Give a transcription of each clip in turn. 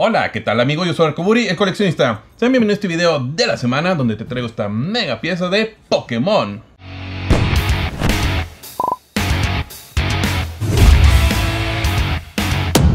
Hola, ¿qué tal amigo? Yo soy ArcoBuri, el coleccionista. Sean bienvenidos a este video de la semana donde te traigo esta mega pieza de Pokémon.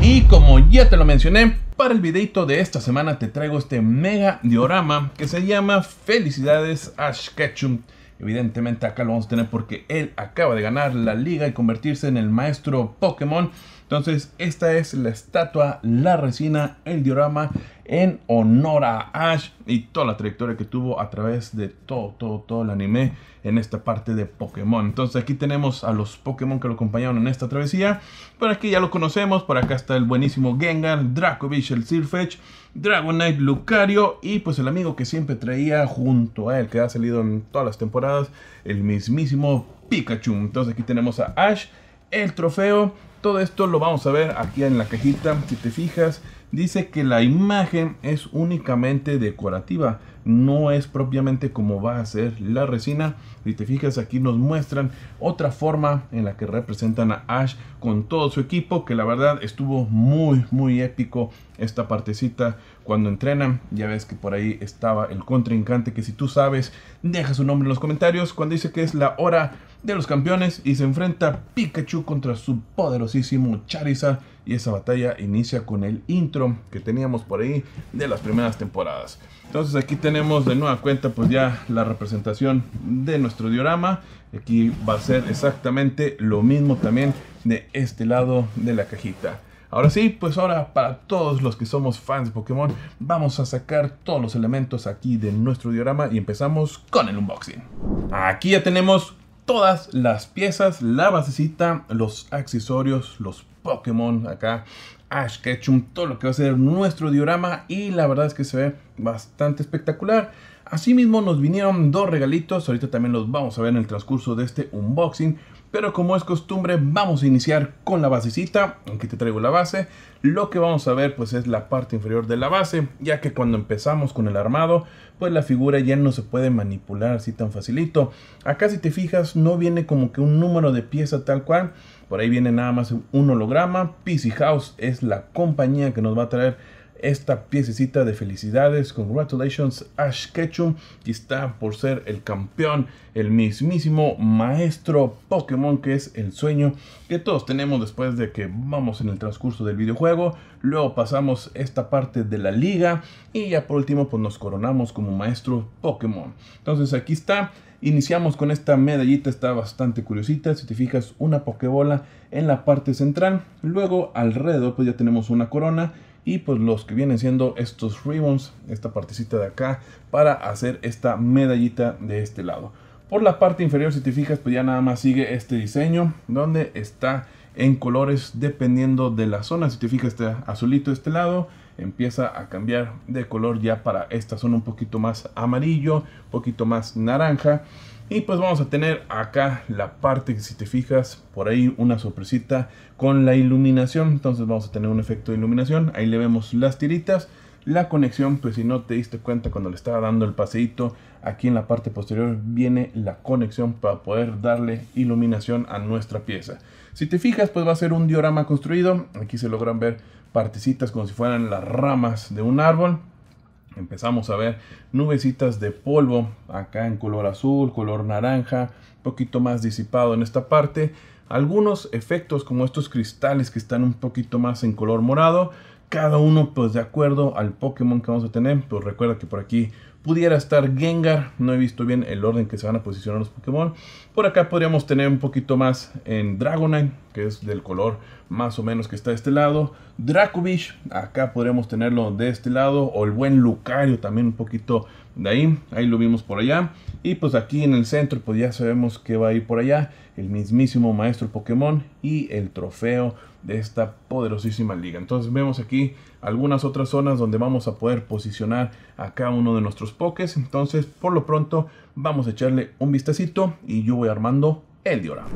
Y como ya te lo mencioné, para el videito de esta semana te traigo este mega diorama que se llama Felicidades Ash Ketchum. Evidentemente acá lo vamos a tener porque él acaba de ganar la liga y convertirse en el maestro Pokémon entonces, esta es la estatua, la resina, el diorama en honor a Ash y toda la trayectoria que tuvo a través de todo, todo, todo el anime en esta parte de Pokémon. Entonces aquí tenemos a los Pokémon que lo acompañaron en esta travesía. Por aquí ya lo conocemos, por acá está el buenísimo Gengar, Dracovish, el Sirfetch, Dragonite, Lucario y pues el amigo que siempre traía junto a él, que ha salido en todas las temporadas, el mismísimo Pikachu. Entonces aquí tenemos a Ash, el trofeo todo esto lo vamos a ver aquí en la cajita, si te fijas dice que la imagen es únicamente decorativa, no es propiamente como va a ser la resina. Si te fijas aquí nos muestran otra forma en la que representan a Ash con todo su equipo, que la verdad estuvo muy muy épico esta partecita cuando entrenan. Ya ves que por ahí estaba el contrincante que si tú sabes, deja su nombre en los comentarios cuando dice que es la hora de los campeones y se enfrenta Pikachu contra su poderosísimo Charizard y esa batalla inicia con el intro que teníamos por ahí de las primeras temporadas. Entonces aquí tenemos de nueva cuenta pues ya la representación de nuestro diorama. Aquí va a ser exactamente lo mismo también de este lado de la cajita. Ahora sí, pues ahora para todos los que somos fans de Pokémon, vamos a sacar todos los elementos aquí de nuestro diorama y empezamos con el unboxing. Aquí ya tenemos todas las piezas, la basecita, los accesorios, los Pokémon acá, Ash Ketchum, todo lo que va a ser nuestro diorama y la verdad es que se ve bastante espectacular. Asimismo nos vinieron dos regalitos, ahorita también los vamos a ver en el transcurso de este unboxing. Pero como es costumbre, vamos a iniciar con la basecita. Aquí te traigo la base. Lo que vamos a ver pues es la parte inferior de la base, ya que cuando empezamos con el armado, pues la figura ya no se puede manipular así tan facilito. Acá si te fijas no viene como que un número de pieza tal cual, por ahí viene nada más un holograma. PC House es la compañía que nos va a traer esta piececita de felicidades. Congratulations Ash Ketchum, que está por ser el campeón, el mismísimo maestro Pokémon, que es el sueño que todos tenemos después de que vamos en el transcurso del videojuego. Luego pasamos esta parte de la liga y ya por último pues nos coronamos como maestro Pokémon. Entonces aquí está. Iniciamos con esta medallita, está bastante curiosita. Si te fijas, una Pokébola en la parte central. Luego alrededor pues ya tenemos una corona y pues los que vienen siendo estos ribbons, esta partecita de acá, para hacer esta medallita de este lado. Por la parte inferior, si te fijas, pues ya nada más sigue este diseño, donde está en colores dependiendo de la zona. Si te fijas, este azulito este lado, empieza a cambiar de color ya para esta zona un poquito más amarillo, un poquito más naranja. Y pues vamos a tener acá la parte que si te fijas por ahí una sorpresita con la iluminación. Entonces vamos a tener un efecto de iluminación. Ahí le vemos las tiritas. La conexión, pues si no te diste cuenta cuando le estaba dando el paseíto, aquí en la parte posterior viene la conexión para poder darle iluminación a nuestra pieza. Si te fijas, pues va a ser un diorama construido. Aquí se logran ver partecitas como si fueran las ramas de un árbol empezamos a ver nubecitas de polvo acá en color azul, color naranja, un poquito más disipado en esta parte. Algunos efectos como estos cristales que están un poquito más en color morado, cada uno pues de acuerdo al Pokémon que vamos a tener. Pues recuerda que por aquí Pudiera estar Gengar, no he visto bien el orden que se van a posicionar los Pokémon. Por acá podríamos tener un poquito más en Dragonite, que es del color más o menos que está de este lado. Dracovish, acá podríamos tenerlo de este lado. O el buen Lucario también un poquito de ahí. Ahí lo vimos por allá. Y pues aquí en el centro pues ya sabemos que va a ir por allá. El mismísimo maestro Pokémon y el trofeo de esta poderosísima liga. Entonces vemos aquí algunas otras zonas donde vamos a poder posicionar a cada uno de nuestros pokés. Entonces por lo pronto vamos a echarle un vistacito y yo voy armando el diorama.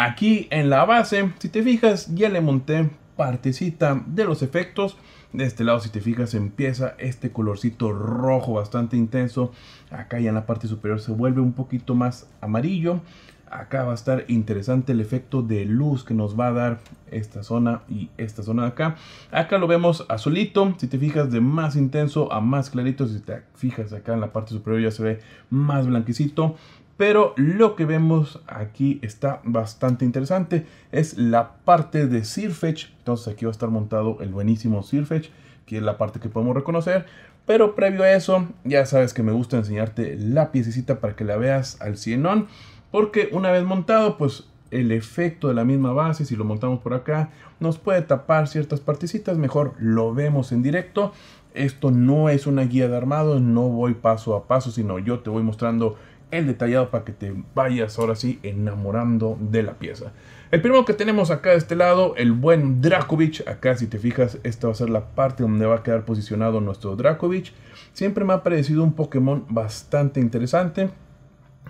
Aquí en la base, si te fijas, ya le monté partecita de los efectos. De este lado, si te fijas, empieza este colorcito rojo bastante intenso. Acá ya en la parte superior se vuelve un poquito más amarillo. Acá va a estar interesante el efecto de luz que nos va a dar esta zona y esta zona de acá. Acá lo vemos azulito, si te fijas de más intenso a más clarito, si te fijas acá en la parte superior ya se ve más blanquecito. Pero lo que vemos aquí está bastante interesante. Es la parte de Sirfetch. Entonces aquí va a estar montado el buenísimo Sirfetch. Que es la parte que podemos reconocer. Pero previo a eso, ya sabes que me gusta enseñarte la piececita para que la veas al cienón. Porque una vez montado, pues el efecto de la misma base, si lo montamos por acá, nos puede tapar ciertas partecitas. Mejor lo vemos en directo. Esto no es una guía de armado, no voy paso a paso, sino yo te voy mostrando el detallado para que te vayas ahora sí enamorando de la pieza. El primero que tenemos acá de este lado, el buen Drakovic. Acá si te fijas, esta va a ser la parte donde va a quedar posicionado nuestro Drakovic. Siempre me ha parecido un Pokémon bastante interesante.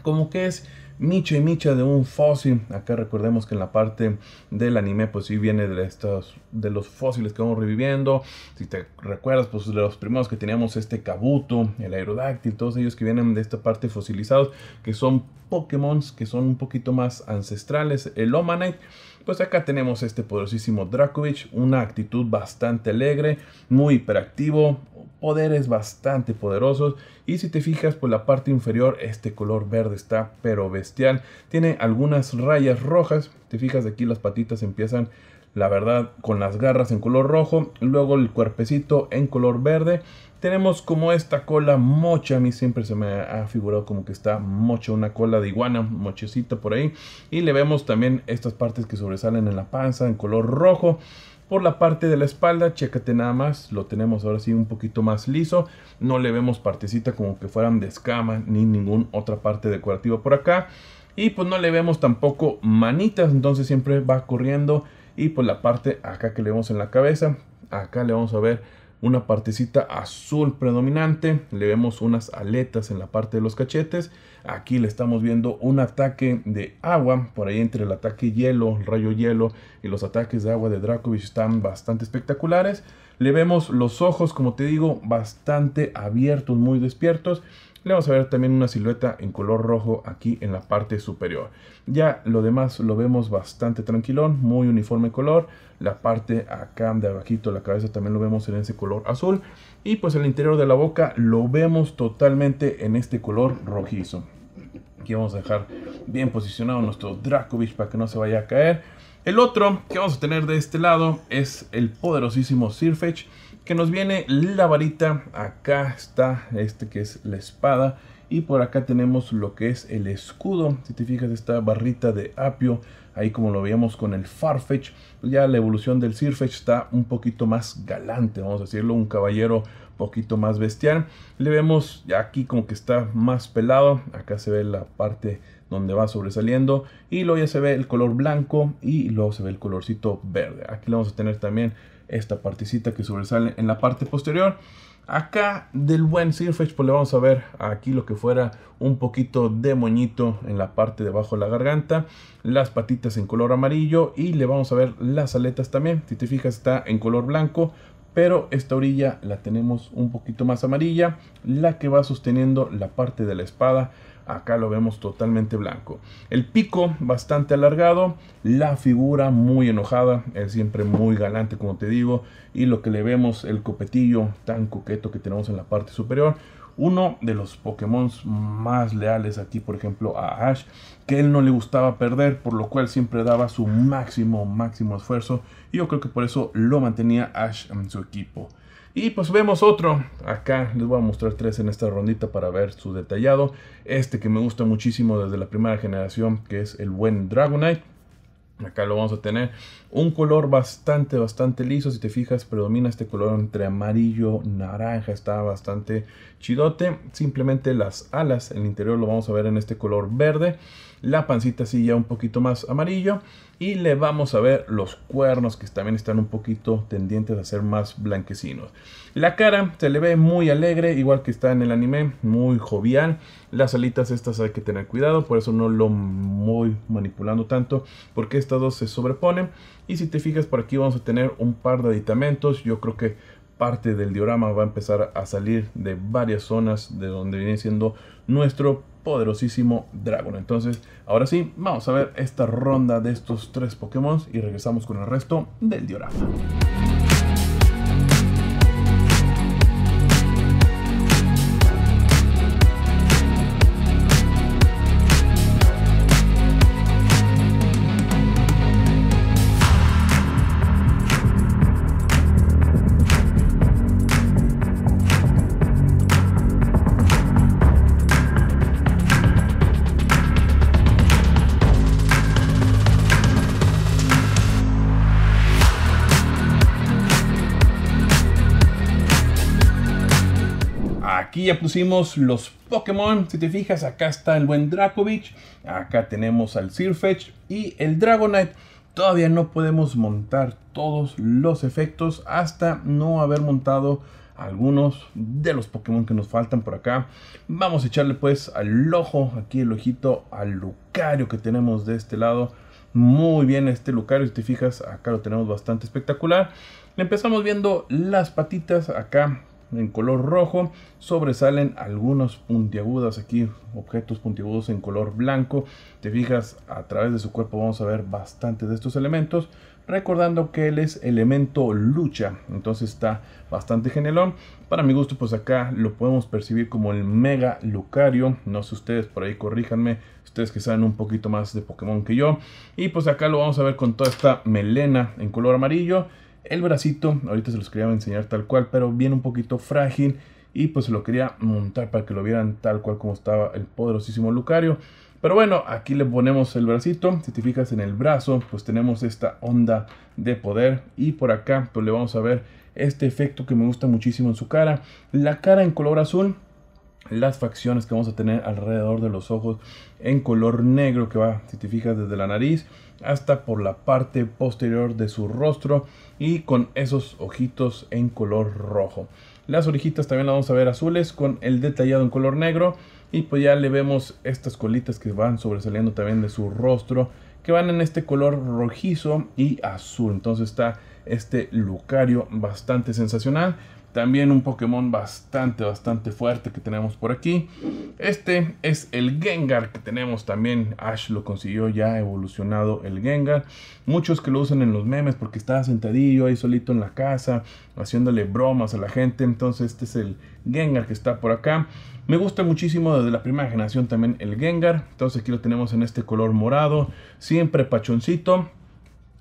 Como que es micha y micha de un fósil. Acá recordemos que en la parte del anime, pues sí viene de, estos, de los fósiles que vamos reviviendo. Si te recuerdas, pues de los primeros que teníamos este Kabuto, el Aerodáctil, todos ellos que vienen de esta parte fosilizados, que son Pokémon que son un poquito más ancestrales. El Omanite. Pues acá tenemos este poderosísimo Dracovic, una actitud bastante alegre, muy hiperactivo, poderes bastante poderosos y si te fijas por pues la parte inferior este color verde está pero bestial tiene algunas rayas rojas te fijas aquí las patitas empiezan la verdad con las garras en color rojo luego el cuerpecito en color verde tenemos como esta cola mocha a mí siempre se me ha figurado como que está mocha una cola de iguana mochecita por ahí y le vemos también estas partes que sobresalen en la panza en color rojo por la parte de la espalda, chécate nada más, lo tenemos ahora sí un poquito más liso. No le vemos partecita como que fueran de escama ni ninguna otra parte decorativa por acá. Y pues no le vemos tampoco manitas, entonces siempre va corriendo. Y pues la parte acá que le vemos en la cabeza, acá le vamos a ver una partecita azul predominante. Le vemos unas aletas en la parte de los cachetes Aquí le estamos viendo un ataque de agua, por ahí entre el ataque hielo, el rayo hielo y los ataques de agua de Dracovich están bastante espectaculares. Le vemos los ojos, como te digo, bastante abiertos, muy despiertos. Le vamos a ver también una silueta en color rojo aquí en la parte superior. Ya lo demás lo vemos bastante tranquilón, muy uniforme color. La parte acá de abajito, la cabeza también lo vemos en ese color azul. Y pues el interior de la boca lo vemos totalmente en este color rojizo. Aquí vamos a dejar bien posicionado nuestro Dracovic para que no se vaya a caer. El otro que vamos a tener de este lado es el poderosísimo Sirfetch, que nos viene la varita, acá está este que es la espada, y por acá tenemos lo que es el escudo, si te fijas esta barrita de apio, ahí como lo veíamos con el Farfetch, pues ya la evolución del Sirfetch está un poquito más galante, vamos a decirlo, un caballero poquito más bestial. Le vemos aquí como que está más pelado, acá se ve la parte donde va sobresaliendo y luego ya se ve el color blanco y luego se ve el colorcito verde. Aquí vamos a tener también esta partecita que sobresale en la parte posterior. Acá del buen Silverfish pues le vamos a ver aquí lo que fuera un poquito de moñito en la parte de de la garganta, las patitas en color amarillo y le vamos a ver las aletas también, si te fijas está en color blanco, pero esta orilla la tenemos un poquito más amarilla, la que va sosteniendo la parte de la espada Acá lo vemos totalmente blanco. El pico bastante alargado, la figura muy enojada, es siempre muy galante como te digo. Y lo que le vemos, el copetillo tan coqueto que tenemos en la parte superior. Uno de los Pokémon más leales aquí, por ejemplo, a Ash, que él no le gustaba perder, por lo cual siempre daba su máximo, máximo esfuerzo. Y yo creo que por eso lo mantenía Ash en su equipo. Y pues vemos otro. Acá les voy a mostrar tres en esta rondita para ver su detallado. Este que me gusta muchísimo desde la primera generación, que es el buen Dragonite. Acá lo vamos a tener. Un color bastante, bastante liso. Si te fijas, predomina este color entre amarillo, naranja. Está bastante chidote. Simplemente las alas, el interior lo vamos a ver en este color verde la pancita así ya un poquito más amarillo y le vamos a ver los cuernos que también están un poquito tendientes a ser más blanquecinos. La cara se le ve muy alegre, igual que está en el anime, muy jovial. Las alitas estas hay que tener cuidado, por eso no lo voy manipulando tanto, porque estas dos se sobreponen. Y si te fijas por aquí vamos a tener un par de aditamentos, yo creo que parte del diorama va a empezar a salir de varias zonas de donde viene siendo nuestro poderosísimo dragón. Entonces, ahora sí, vamos a ver esta ronda de estos tres Pokémon y regresamos con el resto del diorama. ya pusimos los Pokémon. Si te fijas, acá está el buen Dracovich. Acá tenemos al Sirfetch y el Dragonite. Todavía no podemos montar todos los efectos hasta no haber montado algunos de los Pokémon que nos faltan por acá. Vamos a echarle pues al ojo, aquí el ojito al Lucario que tenemos de este lado. Muy bien este Lucario, si te fijas acá lo tenemos bastante espectacular. empezamos viendo las patitas acá en color rojo, sobresalen algunos puntiagudos aquí, objetos puntiagudos en color blanco. Te fijas, a través de su cuerpo vamos a ver bastante de estos elementos. Recordando que él es elemento lucha, entonces está bastante genelón. Para mi gusto, pues acá lo podemos percibir como el Mega Lucario. No sé ustedes, por ahí corríjanme, ustedes que saben un poquito más de Pokémon que yo. Y pues acá lo vamos a ver con toda esta melena en color amarillo el bracito, ahorita se los quería enseñar tal cual, pero viene un poquito frágil y pues se lo quería montar para que lo vieran tal cual como estaba el poderosísimo Lucario. Pero bueno, aquí le ponemos el bracito, si te fijas en el brazo, pues tenemos esta onda de poder y por acá pues le vamos a ver este efecto que me gusta muchísimo en su cara, la cara en color azul las facciones que vamos a tener alrededor de los ojos en color negro que va, si te fijas, desde la nariz hasta por la parte posterior de su rostro y con esos ojitos en color rojo. Las orejitas también las vamos a ver azules con el detallado en color negro y pues ya le vemos estas colitas que van sobresaliendo también de su rostro que van en este color rojizo y azul. Entonces está este Lucario bastante sensacional. También un Pokémon bastante, bastante fuerte que tenemos por aquí. Este es el Gengar que tenemos también. Ash lo consiguió ya evolucionado el Gengar. Muchos que lo usan en los memes porque estaba sentadillo ahí solito en la casa, haciéndole bromas a la gente. Entonces este es el Gengar que está por acá. Me gusta muchísimo desde la primera generación también el Gengar. Entonces aquí lo tenemos en este color morado. Siempre pachoncito.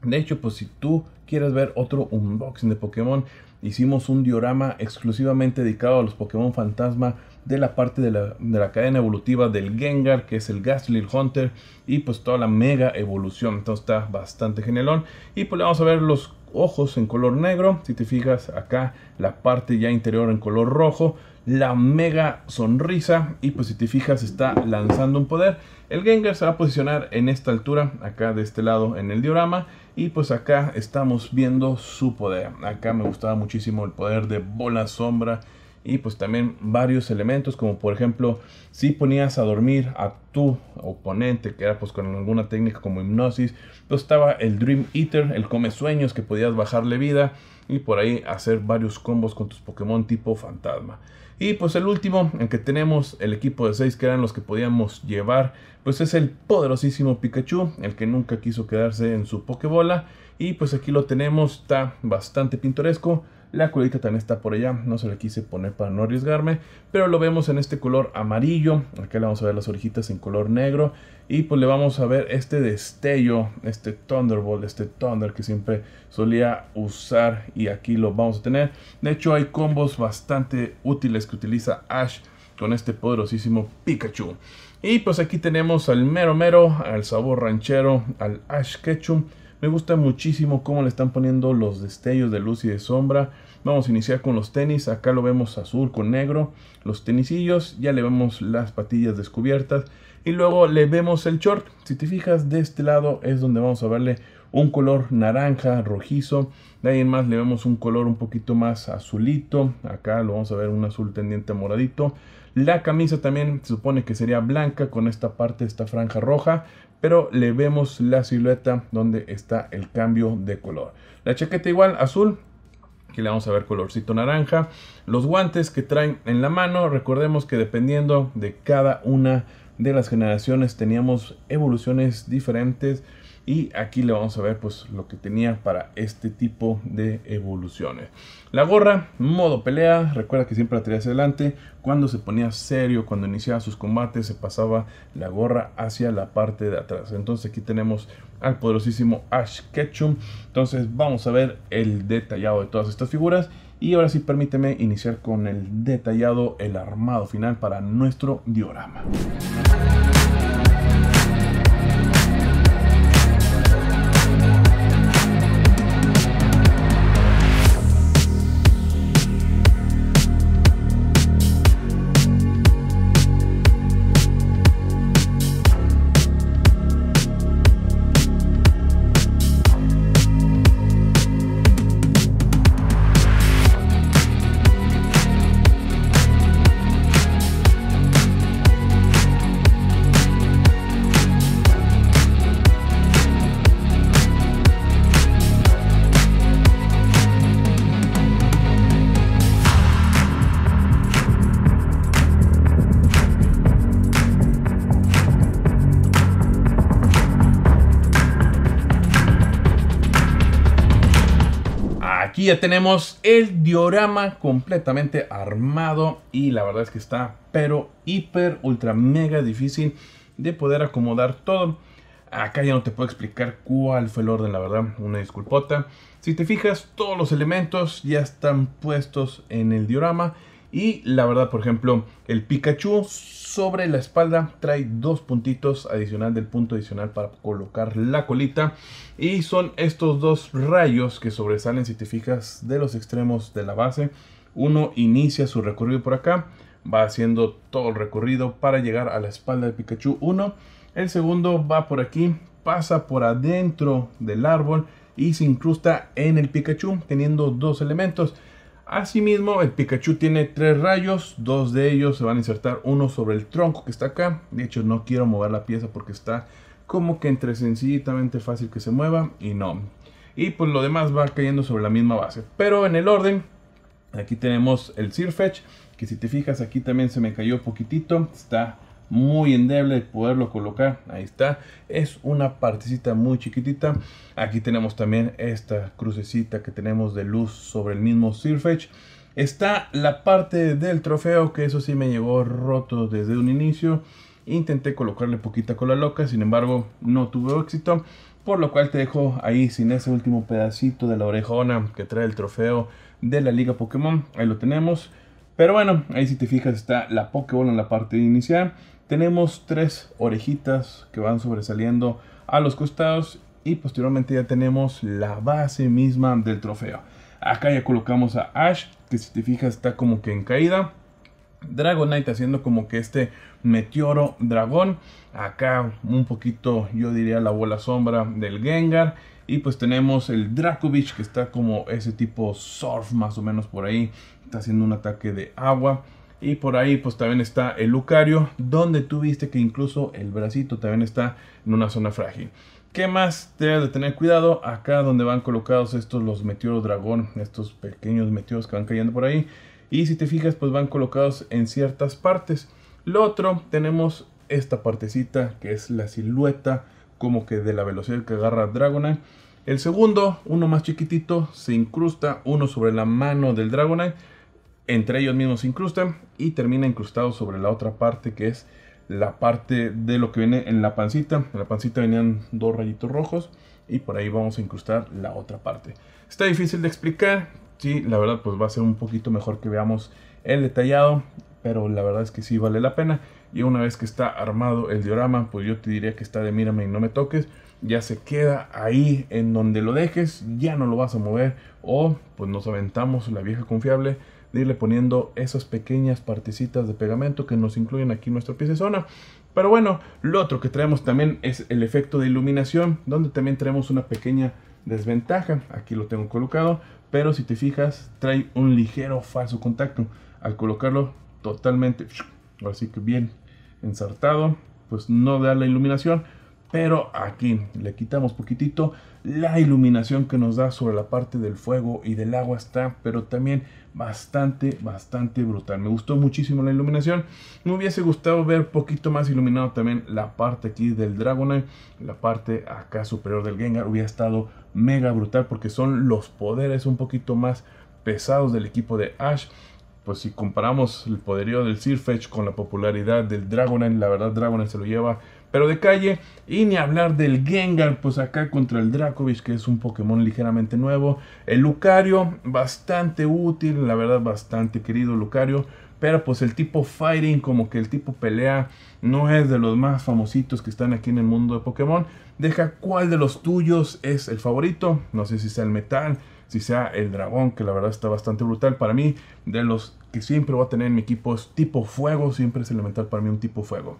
De hecho, pues si tú quieres ver otro unboxing de Pokémon, hicimos un diorama exclusivamente dedicado a los Pokémon fantasma de la parte de la, cadena evolutiva del Gengar, que es el Gastly Hunter, y pues toda la mega evolución. Entonces está bastante genelón Y pues le vamos a ver los ojos en color negro. Si te fijas acá, la parte ya interior en color rojo. La mega sonrisa. Y pues si te fijas, está lanzando un poder. El Gengar se va a posicionar en esta altura, acá de este lado en el diorama. Y pues acá estamos viendo su poder. Acá me gustaba muchísimo el poder de bola sombra y pues también varios elementos como por ejemplo si ponías a dormir a tu oponente que era pues con alguna técnica como hipnosis pues estaba el Dream Eater el come sueños que podías bajarle vida y por ahí hacer varios combos con tus Pokémon tipo fantasma y pues el último en que tenemos el equipo de 6 que eran los que podíamos llevar pues es el poderosísimo Pikachu el que nunca quiso quedarse en su Pokébola y pues aquí lo tenemos está bastante pintoresco la colita también está por allá, no se la quise poner para no arriesgarme, pero lo vemos en este color amarillo. Acá le vamos a ver las orejitas en color negro y pues le vamos a ver este destello, este Thunderbolt, este Thunder que siempre solía usar y aquí lo vamos a tener. De hecho hay combos bastante útiles que utiliza Ash con este poderosísimo Pikachu. Y pues aquí tenemos al mero mero, al sabor ranchero, al Ash Ketchum. Me gusta muchísimo cómo le están poniendo los destellos de luz y de sombra. Vamos a iniciar con los tenis. Acá lo vemos azul con negro. Los tenisillos. Ya le vemos las patillas descubiertas. Y luego le vemos el short. Si te fijas de este lado es donde vamos a verle un color naranja, rojizo. De ahí en más le vemos un color un poquito más azulito. Acá lo vamos a ver un azul tendiente moradito. La camisa también se supone que sería blanca con esta parte, esta franja roja. Pero le vemos la silueta donde está el cambio de color. La chaqueta igual, azul. Aquí le vamos a ver colorcito naranja. Los guantes que traen en la mano. Recordemos que dependiendo de cada una de las generaciones teníamos evoluciones diferentes y aquí le vamos a ver pues lo que tenía para este tipo de evoluciones la gorra modo pelea recuerda que siempre la traía hacia adelante cuando se ponía serio cuando iniciaba sus combates se pasaba la gorra hacia la parte de atrás entonces aquí tenemos al poderosísimo Ash Ketchum entonces vamos a ver el detallado de todas estas figuras y ahora sí permíteme iniciar con el detallado el armado final para nuestro diorama Aquí ya tenemos el diorama completamente armado y la verdad es que está pero hiper, ultra, mega difícil de poder acomodar todo. Acá ya no te puedo explicar cuál fue el orden, la verdad, una disculpota. Si te fijas, todos los elementos ya están puestos en el diorama y la verdad, por ejemplo, el Pikachu sobre la espalda trae dos puntitos adicional del punto adicional para colocar la colita. Y son estos dos rayos que sobresalen, si te fijas, de los extremos de la base. Uno inicia su recorrido por acá, va haciendo todo el recorrido para llegar a la espalda del Pikachu 1. El segundo va por aquí, pasa por adentro del árbol y se incrusta en el Pikachu, teniendo dos elementos. Asimismo, el Pikachu tiene tres rayos, dos de ellos se van a insertar uno sobre el tronco que está acá. De hecho, no quiero mover la pieza porque está como que entre sencillamente fácil que se mueva y no. Y pues lo demás va cayendo sobre la misma base. Pero en el orden, aquí tenemos el Sirfetch, que si te fijas aquí también se me cayó poquitito, está muy endeble poderlo colocar ahí está es una partecita muy chiquitita aquí tenemos también esta crucecita que tenemos de luz sobre el mismo surface está la parte del trofeo que eso sí me llegó roto desde un inicio intenté colocarle poquita cola loca sin embargo no tuve éxito por lo cual te dejo ahí sin ese último pedacito de la orejona que trae el trofeo de la liga Pokémon ahí lo tenemos pero bueno, ahí si te fijas está la Pokébola en la parte inicial tenemos tres orejitas que van sobresaliendo a los costados y posteriormente ya tenemos la base misma del trofeo. Acá ya colocamos a Ash, que si te fijas está como que en caída. Dragonite haciendo como que este meteoro dragón. Acá un poquito, yo diría, la bola sombra del Gengar. Y pues tenemos el Dracovitch que está como ese tipo surf más o menos por ahí. Está haciendo un ataque de agua. Y por ahí pues también está el Lucario, donde tú viste que incluso el bracito también está en una zona frágil. ¿Qué más debes de tener cuidado? Acá donde van colocados estos los meteoros dragón, estos pequeños meteoros que van cayendo por ahí. Y si te fijas pues van colocados en ciertas partes. Lo otro tenemos esta partecita que es la silueta como que de la velocidad que agarra Dragonite. El segundo, uno más chiquitito, se incrusta uno sobre la mano del Dragonite entre ellos mismos se incrustan y termina incrustado sobre la otra parte que es la parte de lo que viene en la pancita. En la pancita venían dos rayitos rojos y por ahí vamos a incrustar la otra parte. Está difícil de explicar, sí, la verdad pues va a ser un poquito mejor que veamos el detallado, pero la verdad es que sí vale la pena. Y una vez que está armado el diorama, pues yo te diría que está de mírame y no me toques. Ya se queda ahí en donde lo dejes, ya no lo vas a mover. O pues nos aventamos la vieja confiable irle poniendo esas pequeñas partecitas de pegamento que nos incluyen aquí en nuestro pie de zona. Pero bueno, lo otro que traemos también es el efecto de iluminación, donde también traemos una pequeña desventaja. Aquí lo tengo colocado, pero si te fijas, trae un ligero falso contacto. Al colocarlo totalmente, así que bien ensartado, pues no da la iluminación pero aquí le quitamos poquitito la iluminación que nos da sobre la parte del fuego y del agua está, pero también bastante, bastante brutal. Me gustó muchísimo la iluminación. Me hubiese gustado ver poquito más iluminado también la parte aquí del Dragonite, la parte acá superior del Gengar. Hubiera estado mega brutal porque son los poderes un poquito más pesados del equipo de Ash pues si comparamos el poderío del Sirfetch con la popularidad del Dragonite, la verdad Dragonite se lo lleva pero de calle. Y ni hablar del Gengar, pues acá contra el Dracovish, que es un Pokémon ligeramente nuevo. El Lucario, bastante útil, la verdad, bastante querido Lucario. Pero pues el tipo Fighting, como que el tipo pelea, no es de los más famositos que están aquí en el mundo de Pokémon. Deja cuál de los tuyos es el favorito. No sé si sea el metal, si sea el dragón, que la verdad está bastante brutal. Para mí, de los que siempre voy a tener en mi equipo es tipo fuego, siempre es elemental para mí un tipo fuego.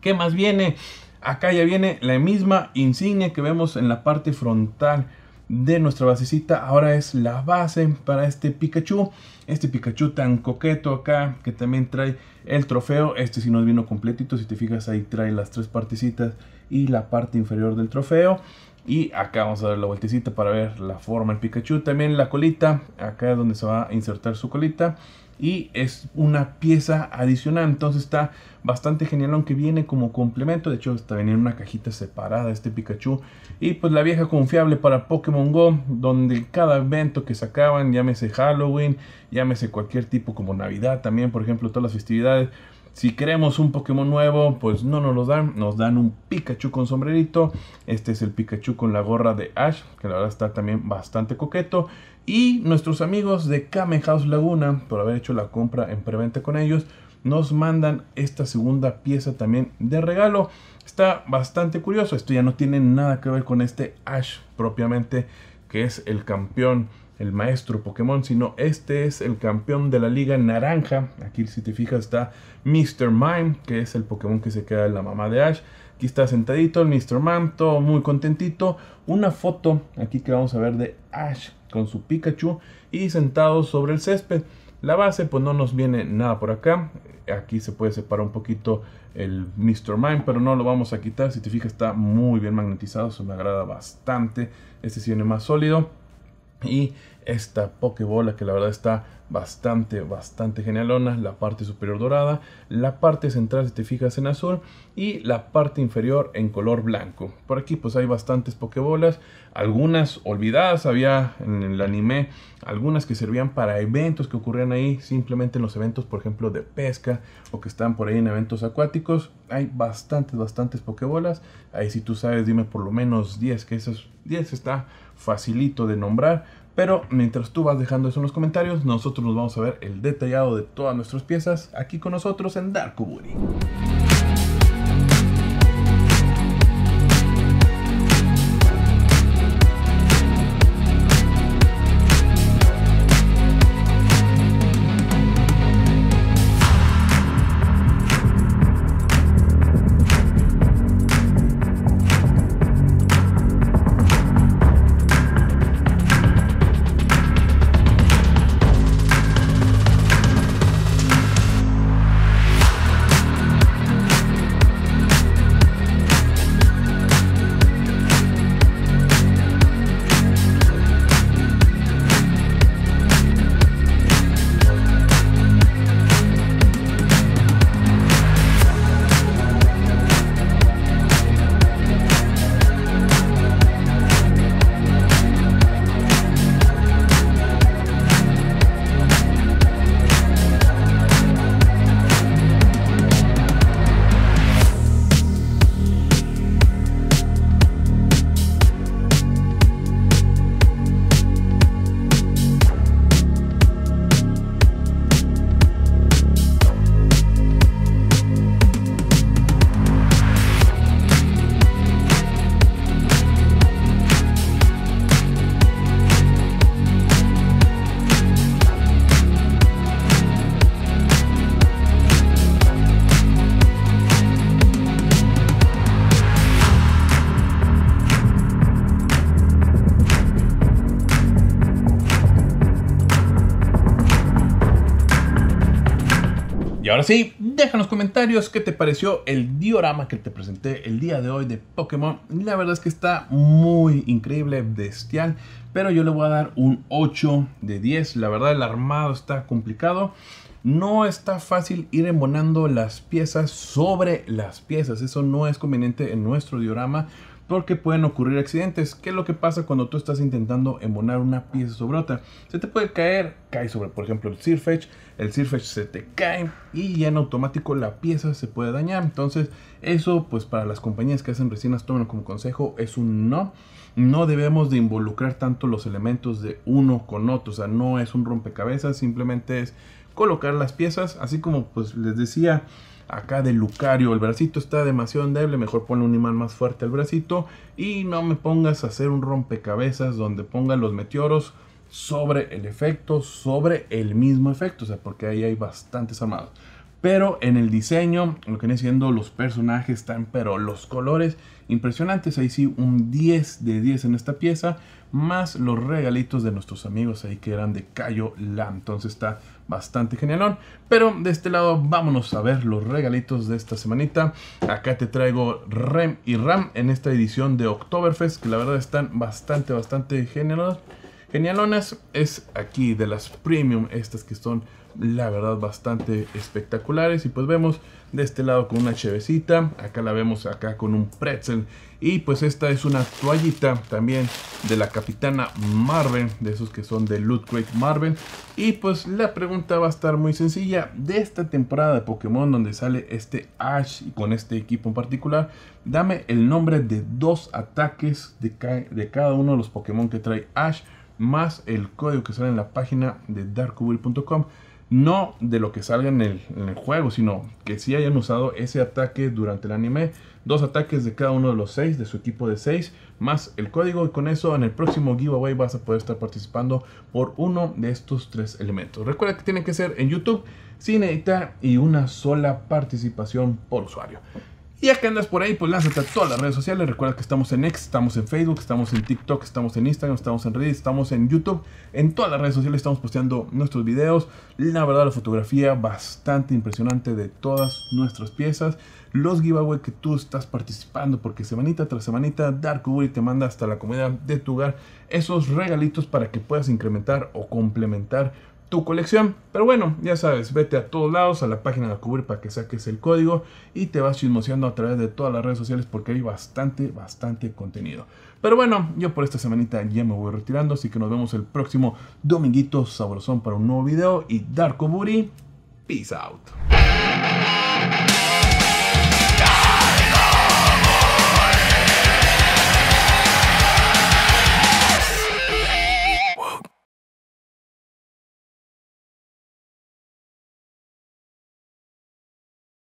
¿Qué más viene? Acá ya viene la misma insignia que vemos en la parte frontal de nuestra basecita. Ahora es la base para este Pikachu. Este Pikachu tan coqueto acá que también trae el trofeo. Este sí nos vino completito. Si te fijas ahí trae las tres partecitas y la parte inferior del trofeo. Y acá vamos a dar la vueltecita para ver la forma del Pikachu. También la colita. Acá es donde se va a insertar su colita y es una pieza adicional. Entonces está bastante genial, aunque viene como complemento. De hecho, está en una cajita separada este Pikachu. Y pues la vieja confiable para Pokémon Go, donde cada evento que sacaban, llámese Halloween, llámese cualquier tipo como Navidad también, por ejemplo, todas las festividades. Si queremos un Pokémon nuevo, pues no nos lo dan. Nos dan un Pikachu con sombrerito. Este es el Pikachu con la gorra de Ash, que la verdad está también bastante coqueto. Y nuestros amigos de Kamen House Laguna, por haber hecho la compra en preventa con ellos, nos mandan esta segunda pieza también de regalo. Está bastante curioso, esto ya no tiene nada que ver con este Ash propiamente, que es el campeón, el maestro Pokémon, sino este es el campeón de la liga naranja. Aquí si te fijas está Mr. Mime, que es el Pokémon que se queda en la mamá de Ash. Aquí está sentadito el Mr. Manto, muy contentito. Una foto aquí que vamos a ver de Ash con su Pikachu y sentado sobre el césped. La base pues no nos viene nada por acá. Aquí se puede separar un poquito el Mr. Mime, pero no lo vamos a quitar. Si te fijas está muy bien magnetizado, eso me agrada bastante. Este sí más sólido. Y esta pokebola que la verdad está bastante, bastante genialona. La parte superior dorada, la parte central si te fijas en azul y la parte inferior en color blanco. Por aquí pues hay bastantes pokebolas algunas olvidadas, había en el anime algunas que servían para eventos que ocurrían ahí, simplemente en los eventos por ejemplo de pesca o que están por ahí en eventos acuáticos. Hay bastantes, bastantes pokebolas Ahí si tú sabes, dime por lo menos 10, que esos 10 está facilito de nombrar. Pero mientras tú vas dejando eso en los comentarios, nosotros nos vamos a ver el detallado de todas nuestras piezas aquí con nosotros en Dark Y ahora sí, deja los comentarios qué te pareció el diorama que te presenté el día de hoy de Pokémon. La verdad es que está muy increíble, bestial, pero yo le voy a dar un 8 de 10. La verdad el armado está complicado. No está fácil ir embonando las piezas sobre las piezas. Eso no es conveniente en nuestro diorama porque pueden ocurrir accidentes. ¿Qué es lo que pasa cuando tú estás intentando embonar una pieza sobre otra? Se te puede caer, cae sobre, por ejemplo, el Sirfetch, el Sirfetch se te cae y ya en automático la pieza se puede dañar. Entonces, eso pues para las compañías que hacen resinas, tomen como consejo, es un no. No debemos de involucrar tanto los elementos de uno con otro, o sea, no es un rompecabezas, simplemente es colocar las piezas, así como pues les decía, acá de Lucario. El bracito está demasiado endeble, mejor ponle un imán más fuerte al bracito. Y no me pongas a hacer un rompecabezas donde pongan los meteoros sobre el efecto, sobre el mismo efecto. O sea, porque ahí hay bastantes armados. Pero en el diseño, lo que viene siendo los personajes están, pero los colores impresionantes. Ahí sí, un 10 de 10 en esta pieza más los regalitos de nuestros amigos ahí que eran de Cayo Lam Entonces está bastante genialón. Pero de este lado vámonos a ver los regalitos de esta semanita. Acá te traigo Rem y Ram en esta edición de Oktoberfest que la verdad están bastante, bastante Genialonas es aquí de las premium, estas que son la verdad bastante espectaculares y pues vemos de este lado con una chevecita, acá la vemos acá con un pretzel y pues esta es una toallita también de la capitana Marvel, de esos que son de Loot Crate Marvel y pues la pregunta va a estar muy sencilla, de esta temporada de Pokémon donde sale este Ash y con este equipo en particular, dame el nombre de dos ataques de, de cada uno de los Pokémon que trae Ash más el código que sale en la página de darkworld.com no de lo que salga en el, juego, sino que si hayan usado ese ataque durante el anime. Dos ataques de cada uno de los seis, de su equipo de seis, más el código. Y con eso en el próximo giveaway vas a poder estar participando por uno de estos tres elementos. Recuerda que tiene que ser en YouTube sin editar y una sola participación por usuario. Y ya que andas por ahí, pues lánzate a todas las redes sociales. Recuerda que estamos en X, estamos en Facebook, estamos en TikTok, estamos en Instagram, estamos en Reddit, estamos en YouTube. En todas las redes sociales estamos posteando nuestros videos. La verdad, la fotografía bastante impresionante de todas nuestras piezas. Los giveaway que tú estás participando, porque semanita tras semanita Dark Uri te manda hasta la comunidad de tu hogar esos regalitos para que puedas incrementar o complementar tu colección. Pero bueno, ya sabes, vete a todos lados, a la página de cubrir para que saques el código y te vas chismoseando a través de todas las redes sociales porque hay bastante, bastante contenido. Pero bueno, yo por esta semanita ya me voy retirando, así que nos vemos el próximo dominguito sabrosón para un nuevo video y Darko Buri, peace out.